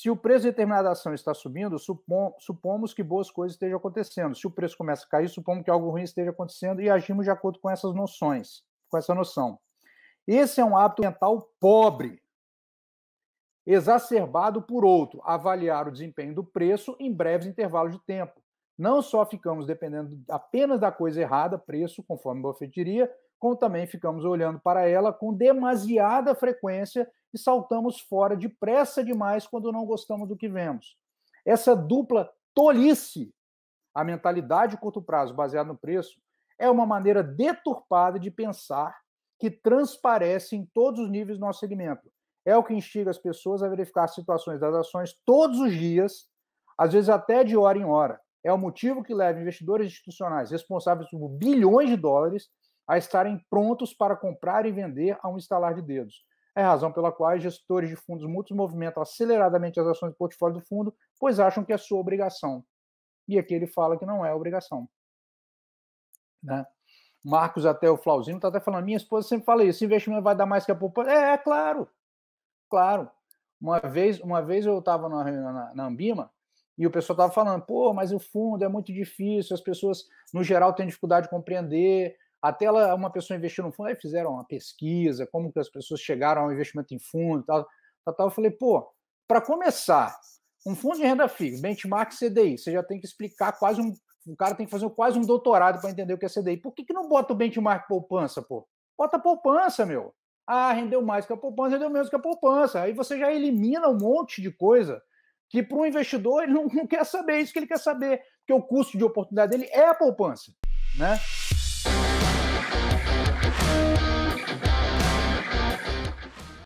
Se o preço de determinada ação está subindo, supom, supomos que boas coisas estejam acontecendo. Se o preço começa a cair, supomos que algo ruim esteja acontecendo e agimos de acordo com essas noções, com essa noção. Esse é um hábito mental pobre, exacerbado por outro, avaliar o desempenho do preço em breves intervalos de tempo. Não só ficamos dependendo apenas da coisa errada, preço, conforme Buffett diria, como também ficamos olhando para ela com demasiada frequência e saltamos fora depressa demais quando não gostamos do que vemos. Essa dupla tolice, a mentalidade de curto prazo baseada no preço, é uma maneira deturpada de pensar que transparece em todos os níveis do nosso segmento. É o que instiga as pessoas a verificar as situações das ações todos os dias, às vezes até de hora em hora. É o motivo que leva investidores institucionais responsáveis por bilhões de dólares a estarem prontos para comprar e vender a um estalar de dedos. É a razão pela qual gestores de fundos mútuos movimentam aceleradamente as ações do portfólio do fundo, pois acham que é sua obrigação. E aqui ele fala que não é obrigação. Né? Marcos até o Flauzino está até falando, minha esposa sempre fala isso, investimento vai dar mais que a poupança. É, é claro, claro. Uma vez, uma vez eu estava na, na, na Ambima, e o pessoal estava falando, pô, mas o fundo é muito difícil, as pessoas, no geral, têm dificuldade de compreender, até ela, uma pessoa investiu no fundo, aí fizeram uma pesquisa, como que as pessoas chegaram ao investimento em fundo, tal, tal, tal. Eu falei, pô, para começar, um fundo de renda fixa, benchmark CDI, você já tem que explicar quase um, o cara tem que fazer quase um doutorado para entender o que é CDI. Por que, que não bota o benchmark poupança, pô? Bota poupança, meu. Ah, rendeu mais que a poupança, rendeu menos que a poupança. Aí você já elimina um monte de coisa que para o investidor ele não, quer saber é isso que ele quer saber, porque o custo de oportunidade dele é a poupança, né?